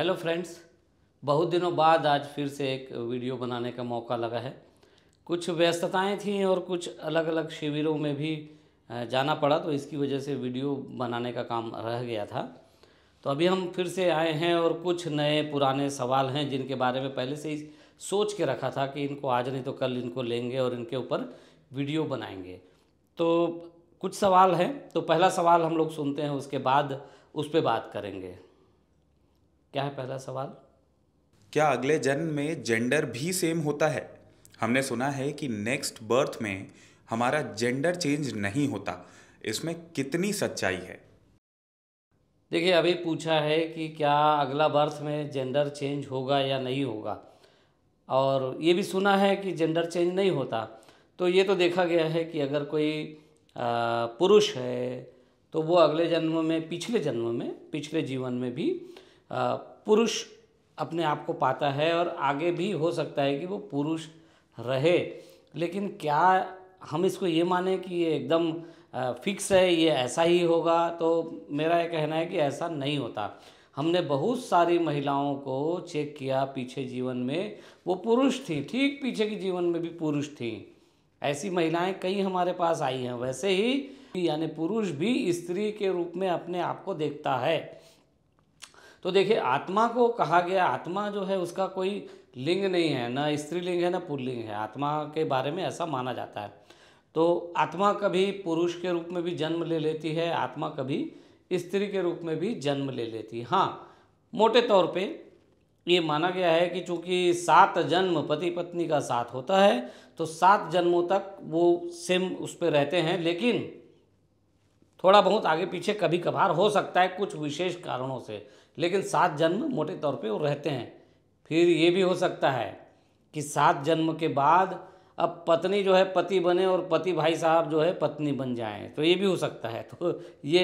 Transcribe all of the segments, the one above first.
hello friends बहुत दिनों बाद आज फिर से एक वीडियो बनाने का मौका लगा है कुछ व्यस्तताएं थीं और कुछ अलग अलग शिविरों में भी जाना पड़ा तो इसकी वजह से वीडियो बनाने का काम रह गया था तो अभी हम फिर से आए हैं और कुछ नए पुराने सवाल हैं जिनके बारे में पहले से ही सोच के रखा था कि इनको आज नहीं तो कल इनको लेंगे और इनके ऊपर वीडियो बनाएंगे तो कुछ सवाल हैं तो पहला सवाल हम लोग सुनते हैं उसके बाद उस पर बात करेंगे क्या है पहला सवाल क्या अगले जन्म में जेंडर भी सेम होता है हमने सुना है कि नेक्स्ट बर्थ में हमारा जेंडर चेंज नहीं होता इसमें कितनी सच्चाई है देखिए अभी पूछा है कि क्या अगला बर्थ में जेंडर चेंज होगा या नहीं होगा और ये भी सुना है कि जेंडर चेंज नहीं होता तो ये तो देखा गया है कि अगर कोई पुरुष है तो वो अगले जन्म में पिछले जन्म में पिछले जीवन में भी पुरुष अपने आप को पाता है और आगे भी हो सकता है कि वो पुरुष रहे लेकिन क्या हम इसको ये माने कि ये एकदम फिक्स है ये ऐसा ही होगा तो मेरा ये कहना है कि ऐसा नहीं होता हमने बहुत सारी महिलाओं को चेक किया पीछे जीवन में वो पुरुष थी ठीक पीछे के जीवन में भी पुरुष थी ऐसी महिलाएं कई हमारे पास आई हैं वैसे ही यानी पुरुष भी स्त्री के रूप में अपने आप को देखता है तो देखिए आत्मा को कहा गया आत्मा जो है उसका कोई लिंग नहीं है ना स्त्रीलिंग है ना पुल्लिंग है आत्मा के बारे में ऐसा माना जाता है तो आत्मा कभी पुरुष के रूप में भी जन्म ले लेती है आत्मा कभी स्त्री के रूप में भी जन्म ले लेती है हाँ मोटे तौर पे ये माना गया है कि चूंकि सात जन्म पति पत्नी का साथ होता है तो सात जन्मों तक वो सेम उस पर रहते हैं लेकिन थोड़ा बहुत आगे पीछे कभी कभार हो सकता है कुछ विशेष कारणों से लेकिन सात जन्म मोटे तौर पे वो रहते हैं फिर ये भी हो सकता है कि सात जन्म के बाद अब पत्नी जो है पति बने और पति भाई साहब जो है पत्नी बन जाएं तो ये भी हो सकता है तो ये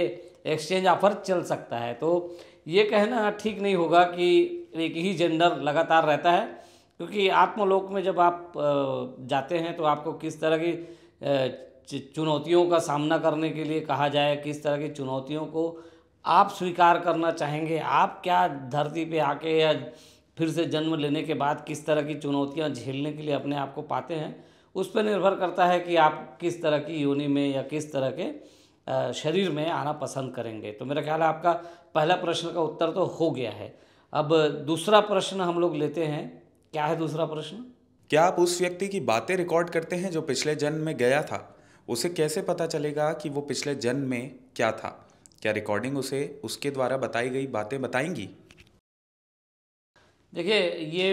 एक्सचेंज ऑफर चल सकता है तो ये कहना ठीक नहीं होगा कि एक ही जेंडर लगातार रहता है क्योंकि आत्मलोक में जब आप जाते हैं तो आपको किस तरह की चुनौतियों का सामना करने के लिए कहा जाए किस तरह की चुनौतियों को आप स्वीकार करना चाहेंगे आप क्या धरती पे आके या फिर से जन्म लेने के बाद किस तरह की चुनौतियाँ झेलने के लिए अपने आप को पाते हैं उस पर निर्भर करता है कि आप किस तरह की योनि में या किस तरह के शरीर में आना पसंद करेंगे तो मेरा ख्याल है आपका पहला प्रश्न का उत्तर तो हो गया है अब दूसरा प्रश्न हम लोग लेते हैं क्या है दूसरा प्रश्न क्या आप उस व्यक्ति की बातें रिकॉर्ड करते हैं जो पिछले जन्म में गया था उसे कैसे पता चलेगा कि वो पिछले जन्म में क्या था क्या रिकॉर्डिंग उसे उसके द्वारा बताई गई बातें बताएंगी देखिए ये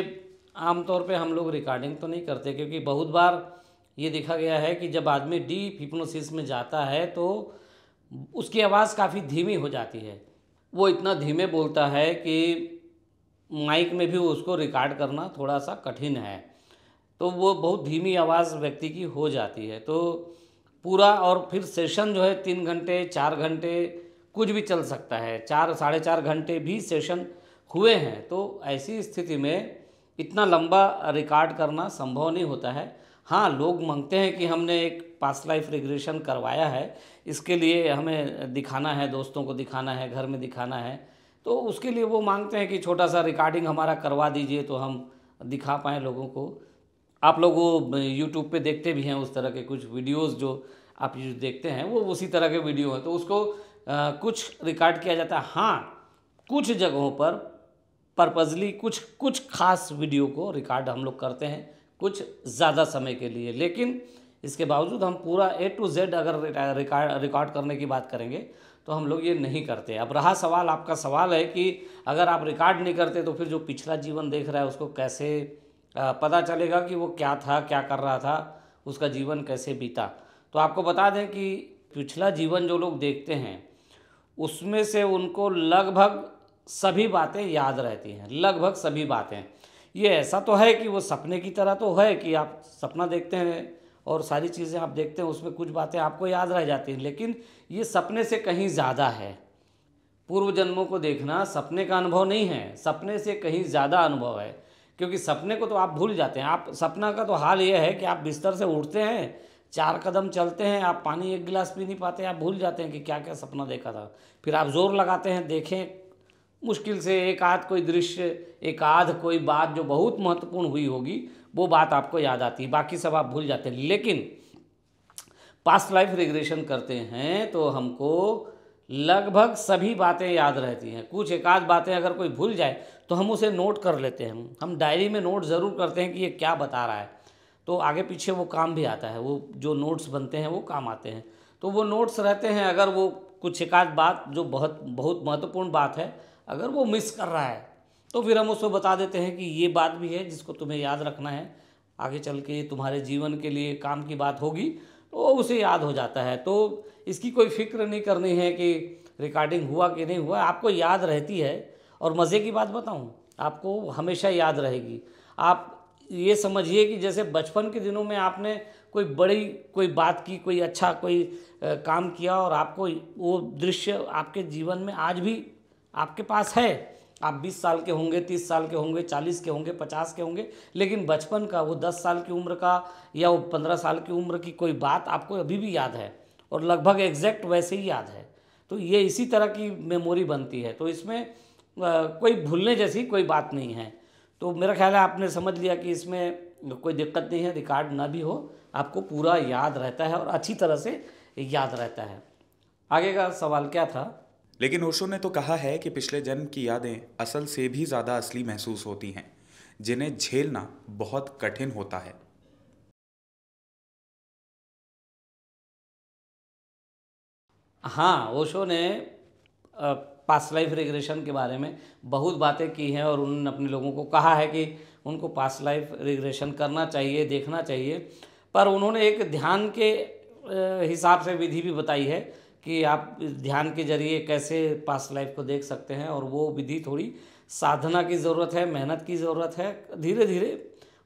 आमतौर पे हम लोग रिकॉर्डिंग तो नहीं करते क्योंकि बहुत बार ये देखा गया है कि जब आदमी डीप हिप्नोसिस में जाता है तो उसकी आवाज़ काफ़ी धीमी हो जाती है वो इतना धीमे बोलता है कि माइक में भी उसको रिकॉर्ड करना थोड़ा सा कठिन है तो वो बहुत धीमी आवाज़ व्यक्ति की हो जाती है तो पूरा और फिर सेशन जो है तीन घंटे चार घंटे कुछ भी चल सकता है चार साढ़े चार घंटे भी सेशन हुए हैं तो ऐसी स्थिति में इतना लंबा रिकॉर्ड करना संभव नहीं होता है हाँ लोग मांगते हैं कि हमने एक पास लाइफ रिग्रेशन करवाया है इसके लिए हमें दिखाना है दोस्तों को दिखाना है घर में दिखाना है तो उसके लिए वो मांगते हैं कि छोटा सा रिकॉर्डिंग हमारा करवा दीजिए तो हम दिखा पाएँ लोगों को आप लोग वो यूट्यूब पे देखते भी हैं उस तरह के कुछ वीडियोस जो आप देखते हैं वो उसी तरह के वीडियो हैं तो उसको आ, कुछ रिकॉर्ड किया जाता है हाँ कुछ जगहों पर पर्पजली कुछ कुछ खास वीडियो को रिकॉर्ड हम लोग करते हैं कुछ ज़्यादा समय के लिए लेकिन इसके बावजूद हम पूरा ए टू जेड अगर रिकॉर्ड रिकॉर्ड करने की बात करेंगे तो हम लोग ये नहीं करते अब रहा सवाल आपका सवाल है कि अगर आप रिकॉर्ड नहीं करते तो फिर जो पिछला जीवन देख रहा है उसको कैसे पता चलेगा कि वो क्या था क्या कर रहा था उसका जीवन कैसे बीता तो आपको बता दें कि पिछला जीवन जो लोग देखते हैं उसमें से उनको लगभग सभी बातें याद रहती हैं लगभग सभी बातें ये ऐसा तो है कि वो सपने की तरह तो है कि आप सपना देखते हैं और सारी चीज़ें आप देखते हैं उसमें कुछ बातें आपको याद रह जाती हैं लेकिन ये सपने से कहीं ज़्यादा है पूर्व जन्मों को देखना सपने का अनुभव नहीं है सपने से कहीं ज़्यादा अनुभव है क्योंकि सपने को तो आप भूल जाते हैं आप सपना का तो हाल यह है कि आप बिस्तर से उठते हैं चार कदम चलते हैं आप पानी एक गिलास पी नहीं पाते आप भूल जाते हैं कि क्या क्या सपना देखा था फिर आप जोर लगाते हैं देखें मुश्किल से एक आध कोई दृश्य एक आध कोई बात जो बहुत महत्वपूर्ण हुई होगी वो बात आपको याद आती है बाकी सब आप भूल जाते हैं लेकिन पास्ट लाइफ रिग्रेशन करते हैं तो हमको लगभग सभी बातें याद रहती हैं कुछ एक आध बातें अगर कोई भूल जाए तो हम उसे नोट कर लेते हैं हम डायरी में नोट ज़रूर करते हैं कि ये क्या बता रहा है तो आगे पीछे वो काम भी आता है वो जो नोट्स बनते हैं वो काम आते हैं तो वो नोट्स रहते हैं अगर वो कुछ एक आध बात जो बहुत बहुत महत्वपूर्ण बात है अगर वो मिस कर रहा है तो फिर हम उसको बता देते हैं कि ये बात भी है जिसको तुम्हें याद रखना है आगे चल के तुम्हारे जीवन के लिए काम की बात होगी तो उसे याद हो जाता है तो इसकी कोई फिक्र नहीं करनी है कि रिकॉर्डिंग हुआ कि नहीं हुआ आपको याद रहती है और मज़े की बात बताऊँ आपको हमेशा याद रहेगी आप ये समझिए कि जैसे बचपन के दिनों में आपने कोई बड़ी कोई बात की कोई अच्छा कोई आ, काम किया और आपको वो दृश्य आपके जीवन में आज भी आपके पास है आप 20 साल के होंगे 30 साल के होंगे 40 के होंगे 50 के होंगे लेकिन बचपन का वो 10 साल की उम्र का या वो 15 साल की उम्र की कोई बात आपको अभी भी याद है और लगभग एग्जैक्ट वैसे ही याद है तो ये इसी तरह की मेमोरी बनती है तो इसमें आ, कोई भूलने जैसी कोई बात नहीं है तो मेरा ख्याल है आपने समझ लिया कि इसमें कोई दिक्कत नहीं है रिकॉर्ड ना भी हो आपको पूरा याद रहता है और अच्छी तरह से याद रहता है आगे का सवाल क्या था लेकिन ओशो ने तो कहा है कि पिछले जन्म की यादें असल से भी ज़्यादा असली महसूस होती हैं जिन्हें झेलना बहुत कठिन होता है हाँ ओशो ने पास्ट लाइफ रिग्रेशन के बारे में बहुत बातें की हैं और उन्होंने अपने लोगों को कहा है कि उनको पास्ट लाइफ रिग्रेशन करना चाहिए देखना चाहिए पर उन्होंने एक ध्यान के हिसाब से विधि भी बताई है कि आप ध्यान के जरिए कैसे पास्ट लाइफ को देख सकते हैं और वो विधि थोड़ी साधना की ज़रूरत है मेहनत की ज़रूरत है धीरे धीरे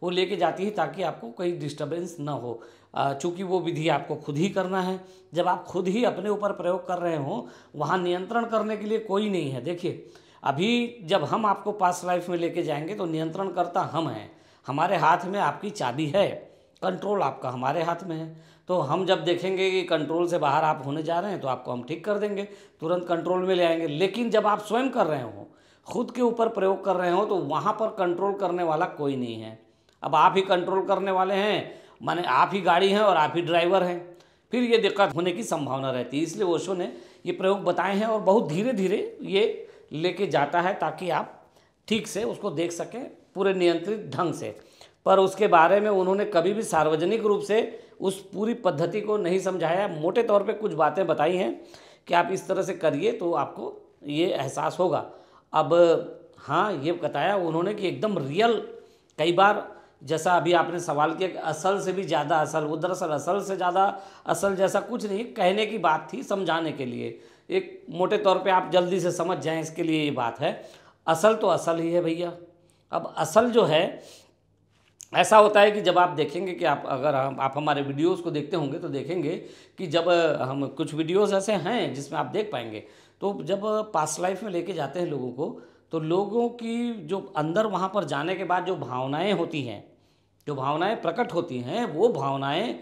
वो लेके जाती है ताकि आपको कोई डिस्टर्बेंस ना हो चूँकि वो विधि आपको खुद ही करना है जब आप खुद ही अपने ऊपर प्रयोग कर रहे हों वहाँ नियंत्रण करने के लिए कोई नहीं है देखिए अभी जब हम आपको पास लाइफ में लेके जाएंगे तो नियंत्रण करता हम हैं हमारे हाथ में आपकी चाबी है कंट्रोल आपका हमारे हाथ में है तो हम जब देखेंगे कि कंट्रोल से बाहर आप होने जा रहे हैं तो आपको हम ठीक कर देंगे तुरंत कंट्रोल में ले आएंगे लेकिन जब आप स्वयं कर रहे हो खुद के ऊपर प्रयोग कर रहे हो तो वहाँ पर कंट्रोल करने वाला कोई नहीं है अब आप ही कंट्रोल करने वाले हैं माने आप ही गाड़ी हैं और आप ही ड्राइवर हैं फिर ये दिक्कत होने की संभावना रहती है इसलिए ओशो ने ये प्रयोग बताए हैं और बहुत धीरे धीरे ये लेके जाता है ताकि आप ठीक से उसको देख सकें पूरे नियंत्रित ढंग से पर उसके बारे में उन्होंने कभी भी सार्वजनिक रूप से उस पूरी पद्धति को नहीं समझाया मोटे तौर पे कुछ बातें बताई हैं कि आप इस तरह से करिए तो आपको ये एहसास होगा अब हाँ ये बताया उन्होंने कि एकदम रियल कई बार जैसा अभी आपने सवाल किया कि असल से भी ज़्यादा असल वो दरअसल असल से ज़्यादा असल जैसा कुछ नहीं कहने की बात थी समझाने के लिए एक मोटे तौर पे आप जल्दी से समझ जाएं इसके लिए ये बात है असल तो असल ही है भैया अब असल जो है ऐसा होता है कि जब आप देखेंगे कि आप अगर हम आप हमारे वीडियोस को देखते होंगे तो देखेंगे कि जब हम कुछ वीडियोस ऐसे हैं जिसमें आप देख पाएंगे तो जब पास्ट लाइफ में लेके जाते हैं लोगों को तो लोगों की जो अंदर वहाँ पर जाने के बाद जो भावनाएं होती हैं जो भावनाएं प्रकट होती हैं वो भावनाएं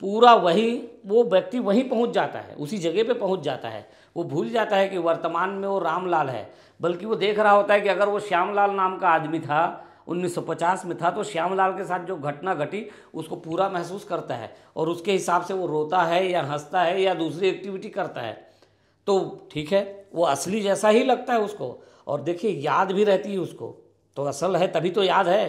पूरा वही वो व्यक्ति वहीं पहुँच जाता है उसी जगह पे पहुँच जाता है वो भूल जाता है कि वर्तमान में वो रामलाल है बल्कि वो देख रहा होता है कि अगर वो श्यामलाल नाम का आदमी था 1950 में था तो श्यामलाल के साथ जो घटना घटी उसको पूरा महसूस करता है और उसके हिसाब से वो रोता है या हंसता है या दूसरी एक्टिविटी करता है तो ठीक है वो असली जैसा ही लगता है उसको और देखिए याद भी रहती है उसको तो असल है तभी तो याद है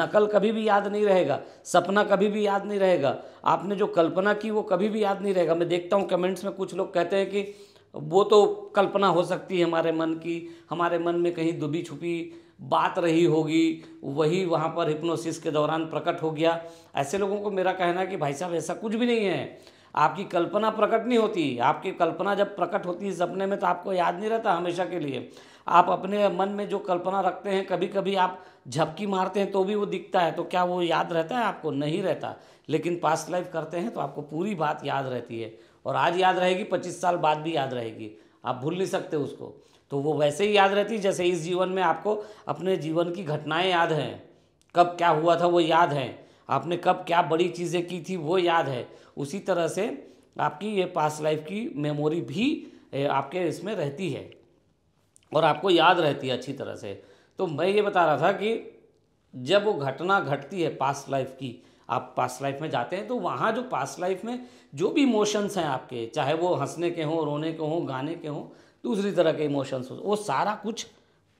नकल कभी भी याद नहीं रहेगा सपना कभी भी याद नहीं रहेगा आपने जो कल्पना की वो कभी भी याद नहीं रहेगा मैं देखता हूँ कमेंट्स में कुछ लोग कहते हैं कि वो तो कल्पना हो सकती है हमारे मन की हमारे मन में कहीं दुबी छुपी बात रही होगी वही वहाँ पर हिप्नोसिस के दौरान प्रकट हो गया ऐसे लोगों को मेरा कहना है कि भाई साहब ऐसा कुछ भी नहीं है आपकी कल्पना प्रकट नहीं होती आपकी कल्पना जब प्रकट होती है सपने में तो आपको याद नहीं रहता हमेशा के लिए आप अपने मन में जो कल्पना रखते हैं कभी कभी आप झपकी मारते हैं तो भी वो दिखता है तो क्या वो याद रहता है आपको नहीं रहता लेकिन पास्ट लाइफ करते हैं तो आपको पूरी बात याद रहती है और आज याद रहेगी पच्चीस साल बाद भी याद रहेगी आप भूल नहीं सकते उसको तो वो वैसे ही याद रहती जैसे इस जीवन में आपको अपने जीवन की घटनाएं याद हैं कब क्या हुआ था वो याद है आपने कब क्या बड़ी चीज़ें की थी वो याद है उसी तरह से आपकी ये पास्ट लाइफ की मेमोरी भी आपके इसमें रहती है और आपको याद रहती है अच्छी तरह से तो मैं ये बता रहा था कि जब वो घटना घटती है पास्ट लाइफ की आप पास्ट लाइफ में जाते हैं तो वहाँ जो पास्ट लाइफ में जो भी इमोशंस हैं आपके चाहे वो हंसने के हों रोने के हों गाने के हों दूसरी तरह के इमोशंस हो वो सारा कुछ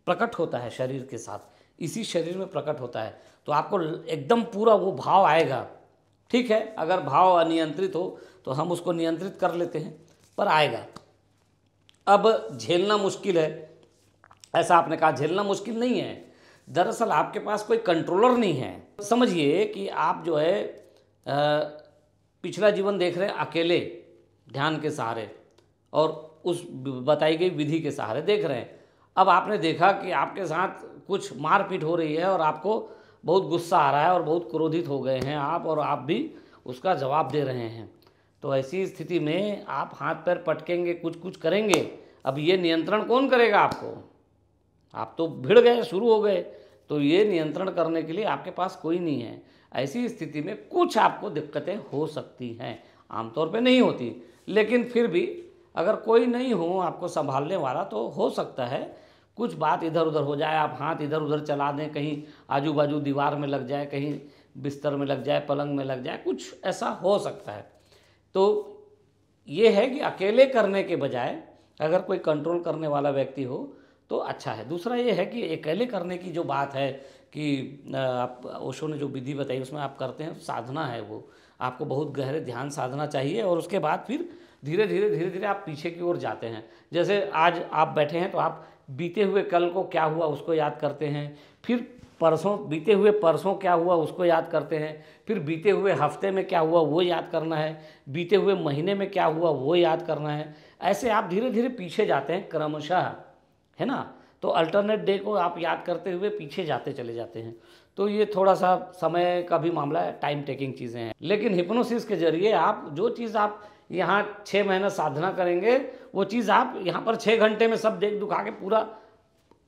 प्रकट होता है शरीर के साथ इसी शरीर में प्रकट होता है तो आपको एकदम पूरा वो भाव आएगा ठीक है अगर भाव अनियंत्रित हो तो हम उसको नियंत्रित कर लेते हैं पर आएगा अब झेलना मुश्किल है ऐसा आपने कहा झेलना मुश्किल नहीं है दरअसल आपके पास कोई कंट्रोलर नहीं है समझिए कि आप जो है पिछला जीवन देख रहे हैं अकेले ध्यान के सहारे और उस बताई गई विधि के सहारे देख रहे हैं अब आपने देखा कि आपके साथ कुछ मारपीट हो रही है और आपको बहुत गुस्सा आ रहा है और बहुत क्रोधित हो गए हैं आप और आप भी उसका जवाब दे रहे हैं तो ऐसी स्थिति में आप हाथ पैर पटकेंगे कुछ कुछ करेंगे अब ये नियंत्रण कौन करेगा आपको आप तो भिड़ गए शुरू हो गए तो ये नियंत्रण करने के लिए आपके पास कोई नहीं है ऐसी स्थिति में कुछ आपको दिक्कतें हो सकती हैं आमतौर पे नहीं होती लेकिन फिर भी अगर कोई नहीं हो आपको संभालने वाला तो हो सकता है कुछ बात इधर उधर हो जाए आप हाथ इधर उधर चला दें कहीं आजू बाजू दीवार में लग जाए कहीं बिस्तर में लग जाए पलंग में लग जाए कुछ ऐसा हो सकता है तो ये है कि अकेले करने के बजाय अगर कोई कंट्रोल करने वाला व्यक्ति हो तो अच्छा है दूसरा ये है कि अकेले करने की जो बात है कि आप ओशो ने जो विधि बताई उसमें आप करते हैं साधना है वो आपको बहुत गहरे ध्यान साधना चाहिए और उसके बाद फिर धीरे धीरे धीरे धीरे आप पीछे की ओर जाते हैं जैसे आज आप बैठे हैं तो आप बीते हुए कल को क्या हुआ उसको याद करते हैं फिर परसों बीते हुए परसों क्या हुआ उसको याद करते हैं फिर बीते हुए हफ्ते में क्या हुआ वो याद करना है बीते हुए महीने में क्या हुआ वो याद करना है ऐसे आप धीरे धीरे पीछे जाते हैं क्रमशः है ना तो अल्टरनेट डे को आप याद करते हुए पीछे जाते चले जाते हैं तो ये थोड़ा सा समय का भी मामला है टाइम टेकिंग चीज़ें हैं लेकिन हिप्नोसिस के जरिए आप जो चीज़ आप यहाँ छः महीना साधना करेंगे वो चीज़ आप यहाँ पर छः घंटे में सब देख दुखा के पूरा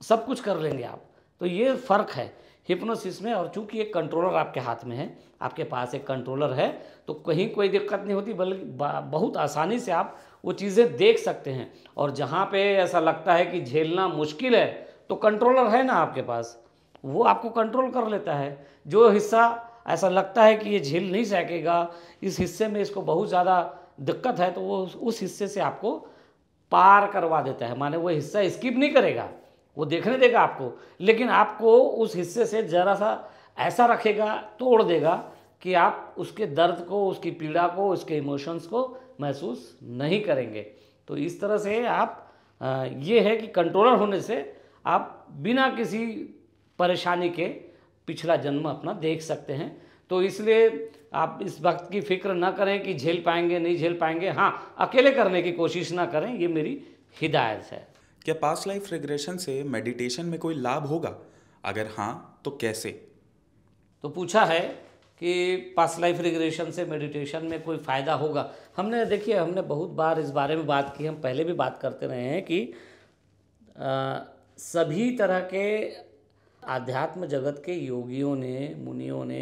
सब कुछ कर लेंगे आप तो ये फ़र्क है हिप्नोसिस में और चूंकि एक कंट्रोलर आपके हाथ में है आपके पास एक कंट्रोलर है तो कहीं कोई दिक्कत नहीं होती बल्कि बहुत आसानी से आप वो चीज़ें देख सकते हैं और जहाँ पे ऐसा लगता है कि झेलना मुश्किल है तो कंट्रोलर है ना आपके पास वो आपको कंट्रोल कर लेता है जो हिस्सा ऐसा लगता है कि ये झेल नहीं सकेगा इस हिस्से में इसको बहुत ज़्यादा दिक्कत है तो वो उस हिस्से से आपको पार करवा देता है माने वो हिस्सा स्किप नहीं करेगा वो देखने देगा आपको लेकिन आपको उस हिस्से से ज़रा सा ऐसा रखेगा तोड़ देगा कि आप उसके दर्द को उसकी पीड़ा को उसके इमोशंस को महसूस नहीं करेंगे तो इस तरह से आप ये है कि कंट्रोलर होने से आप बिना किसी परेशानी के पिछला जन्म अपना देख सकते हैं तो इसलिए आप इस वक्त की फिक्र ना करें कि झेल पाएंगे नहीं झेल पाएंगे हाँ अकेले करने की कोशिश ना करें ये मेरी हिदायत है क्या पास लाइफ रिग्रेशन से मेडिटेशन में कोई लाभ होगा अगर हाँ तो कैसे तो पूछा है कि पास लाइफ रिग्रेशन से मेडिटेशन में कोई फ़ायदा होगा हमने देखिए हमने बहुत बार इस बारे में बात की हम पहले भी बात करते रहे हैं कि आ, सभी तरह के आध्यात्म जगत के योगियों ने मुनियों ने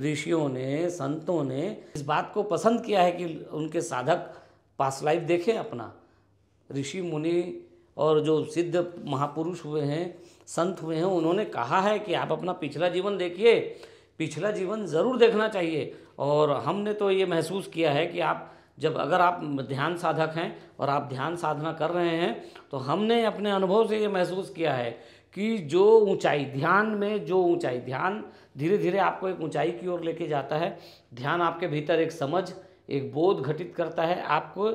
ऋषियों ने संतों ने इस बात को पसंद किया है कि उनके साधक पास लाइफ देखें अपना ऋषि मुनि और जो सिद्ध महापुरुष हुए हैं संत हुए हैं उन्होंने कहा है कि आप अपना पिछला जीवन देखिए पिछला जीवन ज़रूर देखना चाहिए और हमने तो ये महसूस किया है कि आप जब अगर आप ध्यान साधक हैं और आप ध्यान साधना कर रहे हैं तो हमने अपने अनुभव से ये महसूस किया है कि जो ऊंचाई ध्यान में जो ऊंचाई ध्यान धीरे धीरे आपको एक ऊंचाई की ओर लेके जाता है ध्यान आपके भीतर एक समझ एक बोध घटित करता है आपको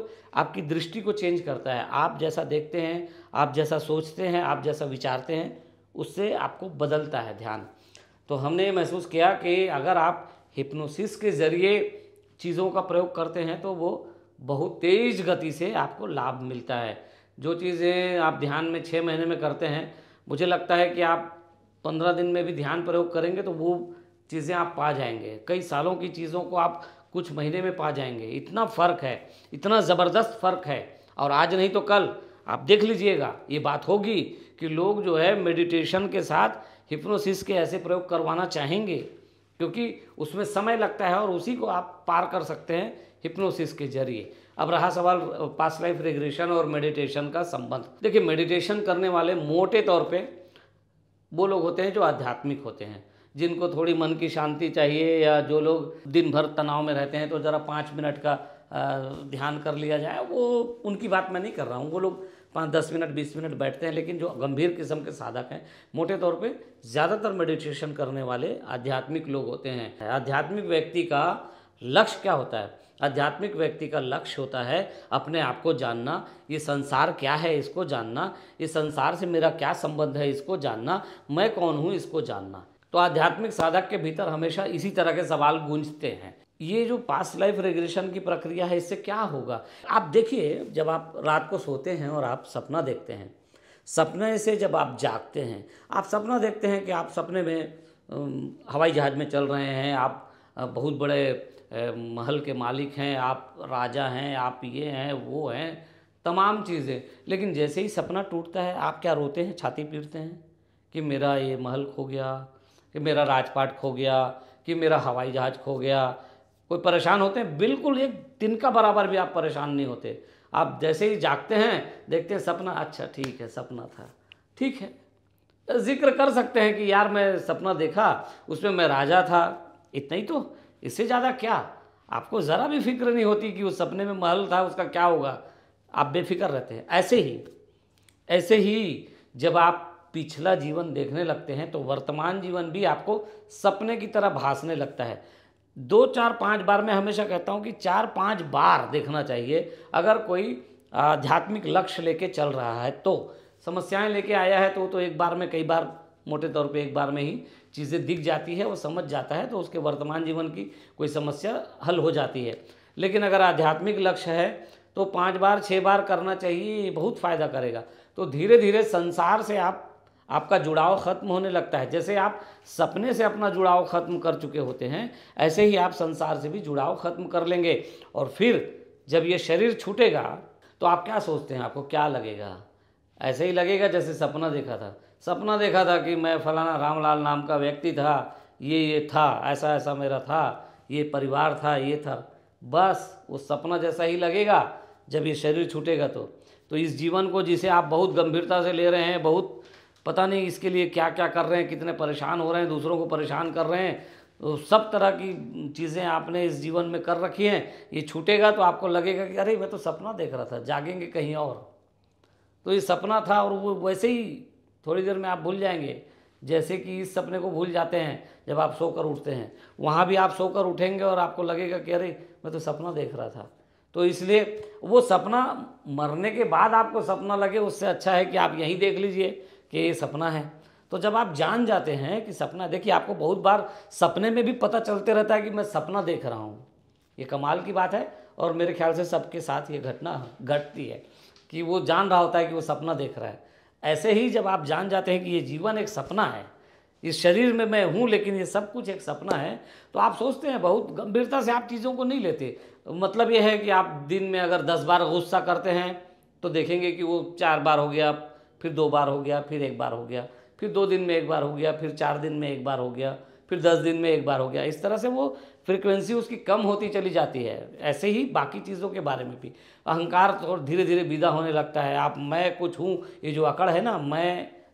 आपकी दृष्टि को चेंज करता है आप जैसा देखते हैं आप जैसा सोचते हैं आप जैसा विचारते हैं उससे आपको बदलता है ध्यान तो हमने महसूस किया कि अगर आप हिप्नोसिस के ज़रिए चीज़ों का प्रयोग करते हैं तो वो बहुत तेज़ गति से आपको लाभ मिलता है जो चीज़ें आप ध्यान में छः महीने में करते हैं मुझे लगता है कि आप पंद्रह दिन में भी ध्यान प्रयोग करेंगे तो वो चीज़ें आप पा जाएंगे कई सालों की चीज़ों को आप कुछ महीने में पा जाएंगे इतना फ़र्क है इतना ज़बरदस्त फ़र्क है और आज नहीं तो कल आप देख लीजिएगा ये बात होगी कि लोग जो है मेडिटेशन के साथ हिप्नोसिस के ऐसे प्रयोग करवाना चाहेंगे क्योंकि उसमें समय लगता है और उसी को आप पार कर सकते हैं हिप्नोसिस के जरिए अब रहा सवाल पास लाइफ रिग्रेशन और मेडिटेशन का संबंध देखिए मेडिटेशन करने वाले मोटे तौर पे वो लोग होते हैं जो आध्यात्मिक होते हैं जिनको थोड़ी मन की शांति चाहिए या जो लोग दिन भर तनाव में रहते हैं तो ज़रा पाँच मिनट का ध्यान कर लिया जाए वो उनकी बात मैं नहीं कर रहा हूँ वो लोग पाँच दस मिनट बीस मिनट बैठते हैं लेकिन जो गंभीर किस्म के साधक हैं मोटे तौर पे ज़्यादातर मेडिटेशन करने वाले आध्यात्मिक लोग होते हैं आध्यात्मिक व्यक्ति का लक्ष्य क्या होता है आध्यात्मिक व्यक्ति का लक्ष्य होता है अपने आप को जानना ये संसार क्या है इसको जानना ये संसार से मेरा क्या संबंध है इसको जानना मैं कौन हूँ इसको जानना तो आध्यात्मिक साधक के भीतर हमेशा इसी तरह के सवाल गूंजते हैं ये जो पास्ट लाइफ रेग्रेशन की प्रक्रिया है इससे क्या होगा आप देखिए जब आप रात को सोते हैं और आप सपना देखते हैं सपने से जब आप जागते हैं आप सपना देखते हैं कि आप सपने में हवाई जहाज़ में चल रहे हैं आप बहुत बड़े महल के मालिक हैं आप राजा हैं आप ये हैं वो हैं तमाम चीज़ें लेकिन जैसे ही सपना टूटता है आप क्या रोते हैं छाती पीटते हैं कि मेरा ये महल खो गया कि मेरा राजपाट खो गया कि मेरा हवाई जहाज़ खो गया कोई परेशान होते हैं बिल्कुल एक दिन का बराबर भी आप परेशान नहीं होते आप जैसे ही जागते हैं देखते हैं सपना अच्छा ठीक है सपना था ठीक है जिक्र कर सकते हैं कि यार मैं सपना देखा उसमें मैं राजा था इतना ही तो इससे ज़्यादा क्या आपको ज़रा भी फिक्र नहीं होती कि उस सपने में महल था उसका क्या होगा आप बेफिक्र रहते हैं ऐसे ही ऐसे ही जब आप पिछला जीवन देखने लगते हैं तो वर्तमान जीवन भी आपको सपने की तरह भासने लगता है दो चार पाँच बार मैं हमेशा कहता हूँ कि चार पाँच बार देखना चाहिए अगर कोई आध्यात्मिक लक्ष्य लेके चल रहा है तो समस्याएं लेके आया है तो तो एक बार में कई बार मोटे तौर पे एक बार में ही चीज़ें दिख जाती है वो समझ जाता है तो उसके वर्तमान जीवन की कोई समस्या हल हो जाती है लेकिन अगर आध्यात्मिक लक्ष्य है तो पाँच बार छः बार करना चाहिए बहुत फ़ायदा करेगा तो धीरे धीरे संसार से आप आपका जुड़ाव ख़त्म होने लगता है जैसे आप सपने से अपना जुड़ाव ख़त्म कर चुके होते हैं ऐसे ही आप संसार से भी जुड़ाव ख़त्म कर लेंगे और फिर जब ये शरीर छूटेगा तो आप क्या सोचते हैं आपको क्या लगेगा ऐसे ही लगेगा जैसे सपना देखा था सपना देखा था कि मैं फलाना रामलाल नाम का व्यक्ति था ये ये था ऐसा ऐसा मेरा था ये परिवार था ये था बस वो सपना जैसा ही लगेगा जब ये शरीर छूटेगा तो तो इस जीवन को जिसे आप बहुत गंभीरता से ले रहे हैं बहुत पता नहीं इसके लिए क्या क्या कर रहे हैं कितने परेशान हो रहे हैं दूसरों को परेशान कर रहे हैं तो सब तरह की चीज़ें आपने इस जीवन में कर रखी हैं ये छूटेगा तो आपको लगेगा कि अरे मैं तो सपना देख रहा था जागेंगे कहीं और तो ये सपना था और वो वैसे ही थोड़ी देर में आप भूल जाएंगे जैसे कि इस सपने को भूल जाते हैं जब आप सोकर उठते हैं वहाँ भी आप सोकर उठेंगे और आपको लगेगा कि अरे मैं तो सपना देख रहा था तो इसलिए वो सपना मरने के बाद आपको सपना लगे उससे अच्छा है कि आप यहीं देख लीजिए कि ये सपना है तो जब आप जान जाते हैं कि सपना देखिए आपको बहुत बार सपने में भी पता चलते रहता है कि मैं सपना देख रहा हूँ ये कमाल की बात है और मेरे ख्याल से सबके साथ ये घटना घटती है कि वो जान रहा होता है कि वो सपना देख रहा है ऐसे ही जब आप जान जाते हैं कि ये जीवन एक सपना है इस शरीर में मैं हूँ लेकिन ये सब कुछ एक सपना है तो आप सोचते हैं बहुत गंभीरता से आप चीज़ों को नहीं लेते मतलब ये है कि आप दिन में अगर दस बार गुस्सा करते हैं तो देखेंगे कि वो चार बार हो गया फिर दो बार हो गया फिर एक बार हो गया फिर दो दिन में एक बार हो गया फिर चार दिन में एक बार हो गया फिर दस दिन में एक बार हो गया इस तरह से वो फ्रिक्वेंसी उसकी कम होती चली जाती है ऐसे ही बाकी चीज़ों के बारे में भी अहंकार तो धीरे धीरे विदा होने लगता है आप मैं कुछ हूँ ये जो अकड़ है ना मैं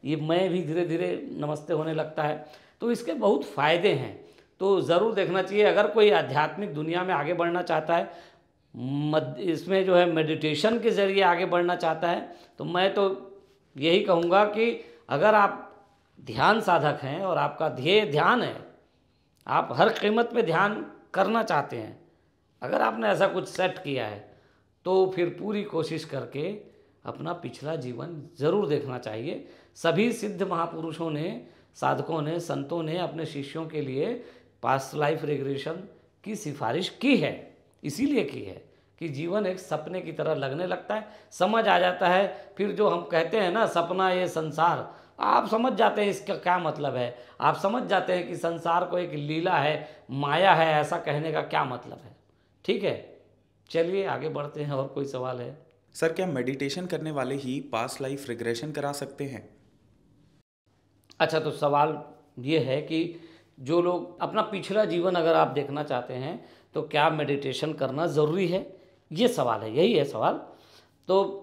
ये मैं भी धीरे धीरे नमस्ते होने लगता है तो इसके बहुत फ़ायदे हैं तो ज़रूर देखना चाहिए अगर कोई आध्यात्मिक दुनिया में आगे बढ़ना चाहता है इसमें जो है मेडिटेशन के ज़रिए आगे बढ़ना चाहता है तो मैं तो यही कहूँगा कि अगर आप ध्यान साधक हैं और आपका ध्येय ध्यान है आप हर कीमत पे ध्यान करना चाहते हैं अगर आपने ऐसा कुछ सेट किया है तो फिर पूरी कोशिश करके अपना पिछला जीवन ज़रूर देखना चाहिए सभी सिद्ध महापुरुषों ने साधकों ने संतों ने अपने शिष्यों के लिए पास्ट लाइफ रेगुलेशन की सिफारिश की है इसीलिए की है कि जीवन एक सपने की तरह लगने लगता है समझ आ जाता है फिर जो हम कहते हैं ना सपना ये संसार आप समझ जाते हैं इसका क्या मतलब है आप समझ जाते हैं कि संसार को एक लीला है माया है ऐसा कहने का क्या मतलब है ठीक है चलिए आगे बढ़ते हैं और कोई सवाल है सर क्या मेडिटेशन करने वाले ही पास लाइफ रिग्रेशन करा सकते हैं अच्छा तो सवाल ये है कि जो लोग अपना पिछला जीवन अगर आप देखना चाहते हैं तो क्या मेडिटेशन करना ज़रूरी है ये सवाल है यही है सवाल तो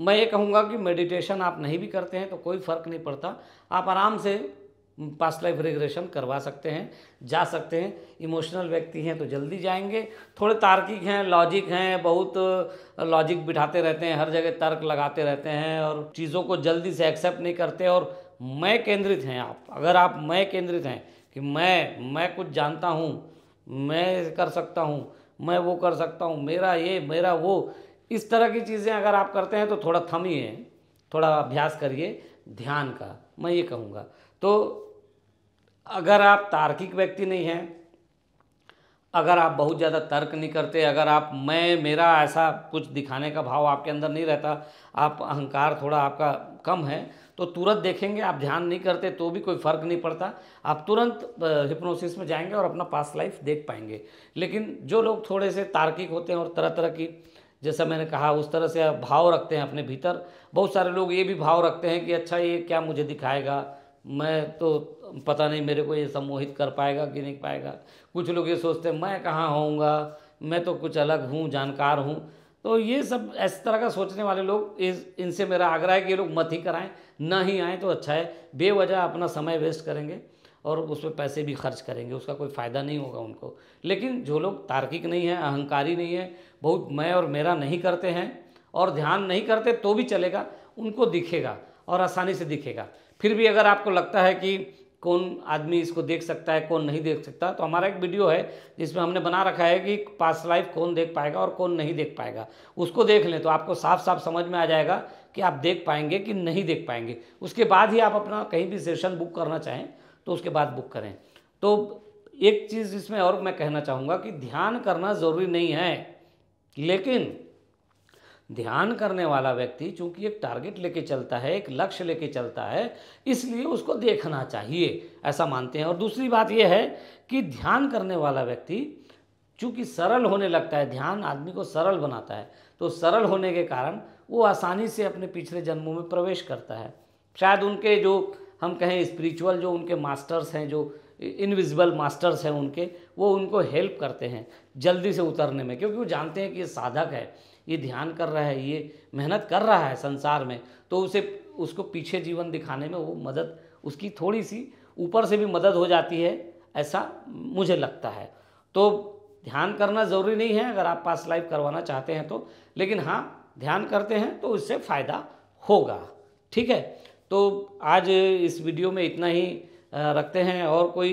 मैं ये कहूँगा कि मेडिटेशन आप नहीं भी करते हैं तो कोई फ़र्क नहीं पड़ता आप आराम से पास्ट लाइफ रिग्रेशन करवा सकते हैं जा सकते हैं इमोशनल व्यक्ति हैं तो जल्दी जाएंगे थोड़े तार्किक हैं लॉजिक हैं बहुत लॉजिक बिठाते रहते हैं हर जगह तर्क लगाते रहते हैं और चीज़ों को जल्दी से एक्सेप्ट नहीं करते और मैं केंद्रित हैं आप अगर आप मैं केंद्रित हैं कि मैं मैं कुछ जानता हूँ मैं कर सकता हूँ मैं वो कर सकता हूँ मेरा ये मेरा वो इस तरह की चीज़ें अगर आप करते हैं तो थोड़ा थमिए थोड़ा अभ्यास करिए ध्यान का मैं ये कहूँगा तो अगर आप तार्किक व्यक्ति नहीं हैं अगर आप बहुत ज़्यादा तर्क नहीं करते अगर आप मैं मेरा ऐसा कुछ दिखाने का भाव आपके अंदर नहीं रहता आप अहंकार थोड़ा आपका कम है तो तुरंत देखेंगे आप ध्यान नहीं करते तो भी कोई फ़र्क नहीं पड़ता आप तुरंत हिप्नोसिस में जाएंगे और अपना पास लाइफ देख पाएंगे लेकिन जो लोग थोड़े से तार्किक होते हैं और तरह तरह की जैसा मैंने कहा उस तरह से भाव रखते हैं अपने भीतर बहुत सारे लोग ये भी भाव रखते हैं कि अच्छा ये क्या मुझे दिखाएगा मैं तो पता नहीं मेरे को ये सम्मोहित कर पाएगा कि नहीं पाएगा कुछ लोग ये सोचते हैं मैं कहाँ होऊंगा मैं तो कुछ अलग हूँ जानकार हूँ तो ये सब इस तरह का सोचने वाले लोग इस इनसे मेरा आग्रह है कि ये लोग मत ही कराएं ना ही आएँ तो अच्छा है बेवजह अपना समय वेस्ट करेंगे और उस पर पैसे भी खर्च करेंगे उसका कोई फ़ायदा नहीं होगा उनको लेकिन जो लोग तार्किक नहीं है अहंकारी नहीं है बहुत मैं और मेरा नहीं करते हैं और ध्यान नहीं करते तो भी चलेगा उनको दिखेगा और आसानी से दिखेगा फिर भी अगर आपको लगता है कि कौन आदमी इसको देख सकता है कौन नहीं देख सकता तो हमारा एक वीडियो है जिसमें हमने बना रखा है कि पास लाइफ कौन देख पाएगा और कौन नहीं देख पाएगा उसको देख लें तो आपको साफ साफ समझ में आ जाएगा कि आप देख पाएंगे कि नहीं देख पाएंगे उसके बाद ही आप अपना कहीं भी सेशन बुक करना चाहें तो उसके बाद बुक करें तो एक चीज़ इसमें और मैं कहना चाहूँगा कि ध्यान करना ज़रूरी नहीं है लेकिन ध्यान करने वाला व्यक्ति चूंकि एक टारगेट लेके चलता है एक लक्ष्य लेके चलता है इसलिए उसको देखना चाहिए ऐसा मानते हैं और दूसरी बात यह है कि ध्यान करने वाला व्यक्ति चूंकि सरल होने लगता है ध्यान आदमी को सरल बनाता है तो सरल होने के कारण वो आसानी से अपने पिछले जन्मों में प्रवेश करता है शायद उनके जो हम कहें स्पिरिचुअल जो उनके मास्टर्स हैं जो इनविजिबल मास्टर्स हैं उनके वो उनको हेल्प करते हैं जल्दी से उतरने में क्योंकि वो जानते हैं कि ये साधक है ये ध्यान कर रहा है ये मेहनत कर रहा है संसार में तो उसे उसको पीछे जीवन दिखाने में वो मदद उसकी थोड़ी सी ऊपर से भी मदद हो जाती है ऐसा मुझे लगता है तो ध्यान करना ज़रूरी नहीं है अगर आप पास लाइफ करवाना चाहते हैं तो लेकिन हाँ ध्यान करते हैं तो उससे फ़ायदा होगा ठीक है तो आज इस वीडियो में इतना ही रखते हैं और कोई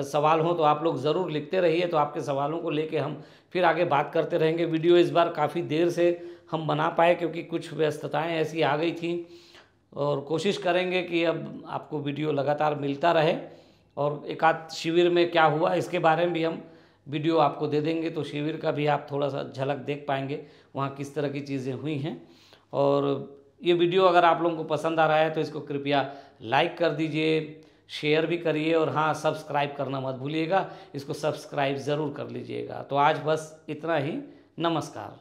सवाल हों तो आप लोग ज़रूर लिखते रहिए तो आपके सवालों को लेके हम फिर आगे बात करते रहेंगे वीडियो इस बार काफ़ी देर से हम बना पाए क्योंकि कुछ व्यस्तताएं ऐसी आ गई थी और कोशिश करेंगे कि अब आपको वीडियो लगातार मिलता रहे और एक आध शिविर में क्या हुआ इसके बारे में भी हम वीडियो आपको दे देंगे तो शिविर का भी आप थोड़ा सा झलक देख पाएंगे वहाँ किस तरह की चीज़ें हुई हैं और ये वीडियो अगर आप लोगों को पसंद आ रहा है तो इसको कृपया लाइक कर दीजिए शेयर भी करिए और हाँ सब्सक्राइब करना मत भूलिएगा इसको सब्सक्राइब ज़रूर कर लीजिएगा तो आज बस इतना ही नमस्कार